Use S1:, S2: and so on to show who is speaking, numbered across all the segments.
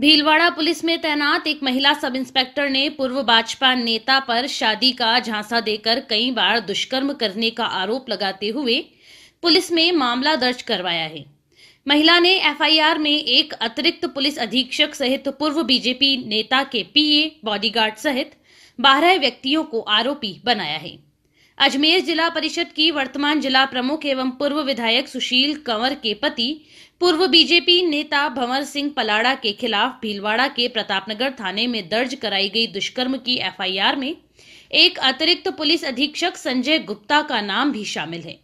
S1: Bhilwara police में तैनात एक महिला सब इंस्पेक्टर ने पूर्व भाजपा नेता पर शादी का झांसा देकर कई बार दुष्कर्म करने का आरोप लगाते हुए पुलिस में मामला दर्ज करवाया है महिला ने एफआईआर में एक अतिरिक्त पुलिस अधीक्षक सहित पूर्व बीजेपी नेता के पीए बॉडीगार्ड सहित बारह व्यक्तियों को आरोपी बनाया है अजमेर जिला परिषद की वर्तमान जिला प्रमुख एवं पूर्व विधायक सुशील कंवर के पति पूर्व बीजेपी नेता भंवर सिंह पलाड़ा के खिलाफ भीलवाड़ा के प्रतापनगर थाने में दर्ज कराई गई दुष्कर्म की एफआईआर में एक अतिरिक्त पुलिस अधीक्षक संजय गुप्ता का नाम भी शामिल है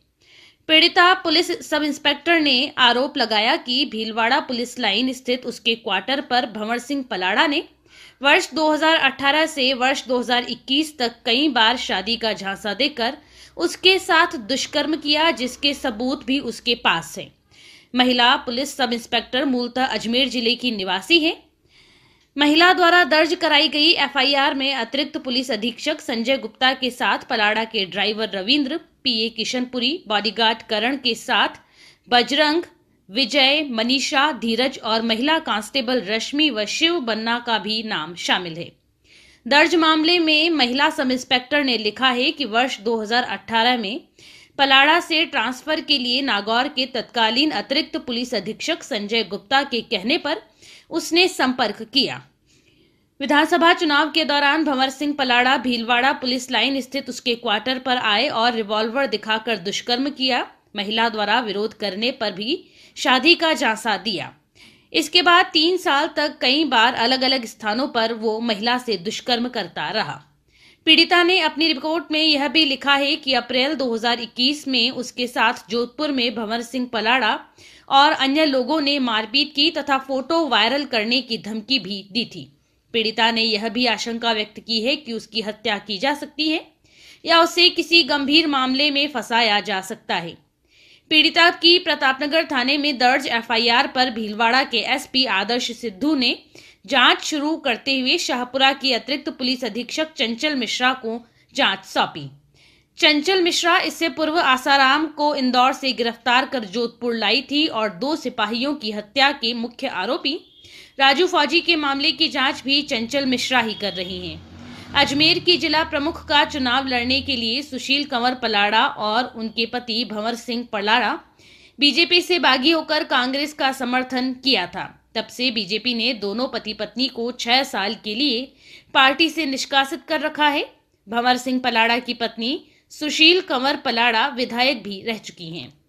S1: पीड़िता पुलिस सब इंस्पेक्टर ने आरोप लगाया कि भीलवाड़ा पुलिस लाइन स्थित उसके क्वार्टर पर भंवर सिंह पलाड़ा ने वर्ष 2018 से वर्ष 2021 तक कई बार शादी का झांसा देकर उसके साथ दुष्कर्म किया जिसके सबूत भी उसके पास है महिला पुलिस सब इंस्पेक्टर मूलतः अजमेर जिले की निवासी है महिला द्वारा दर्ज कराई गई एफआईआर में अतिरिक्त पुलिस अधीक्षक संजय गुप्ता के साथ पलाड़ा के driver Ravindra PA Kishanpuri bodyguard Karan के साथ बजरंग विजय मनीषा धीरज और महिला कांस्टेबल रश्मि व शिव बन्ना का भी नाम शामिल है दर्ज मामले में महिला सब इंस्पेक्टर ने लिखा है कि वर्ष 2018 में पलाड़ा से ट्रांसफर के लिए नागौर के तत्कालीन अतिरिक्त पुलिस अधीक्षक संजय गुप्ता के कहने पर उसने संपर्क किया विधानसभा चुनाव के दौरान भंवर सिंह पलाड़ा भीलवाड़ा पुलिस लाइन स्थित उसके क्वार्टर पर आए और रिवॉल्वर दिखाकर दुष्कर्म किया महिला द्वारा विरोध करने पर भी शादी का झांसा दिया इसके बाद तीन साल तक कई बार अलग अलग स्थानों पर वो महिला से दुष्कर्म करता रहा पीड़िता ने अपनी रिपोर्ट में यह भी लिखा है कि अप्रैल 2021 में उसके साथ जोधपुर में भंवर सिंह पलाड़ा और अन्य लोगों ने मारपीट की तथा फोटो वायरल करने की धमकी भी दी थी पीड़िता ने यह भी आशंका व्यक्त की है कि उसकी हत्या की जा सकती है या उसे किसी गंभीर मामले में फंसाया जा सकता है पीड़िता की प्रतापनगर थाने में दर्ज एफआईआर पर भीलवाड़ा के एसपी आदर्श सिद्धू ने जांच शुरू करते हुए शाहपुरा की अतिरिक्त पुलिस अधीक्षक चंचल मिश्रा को जांच सौंपी चंचल मिश्रा इससे पूर्व आसाराम को इंदौर से गिरफ्तार कर जोधपुर लाई थी और दो सिपाहियों की हत्या के मुख्य आरोपी राजू फौजी के मामले की जांच भी चंचल मिश्रा ही कर रही हैं अजमेर की जिला प्रमुख का चुनाव लड़ने के लिए सुशील कंवर पलाड़ा और उनके पति भंवर सिंह पलाड़ा बीजेपी से बागी होकर कांग्रेस का समर्थन किया था तब से बीजेपी ने दोनों पति पत्नी को छह साल के लिए पार्टी से निष्कासित कर रखा है भंवर सिंह पलाड़ा की पत्नी सुशील कंवर पलाड़ा विधायक भी रह चुकी हैं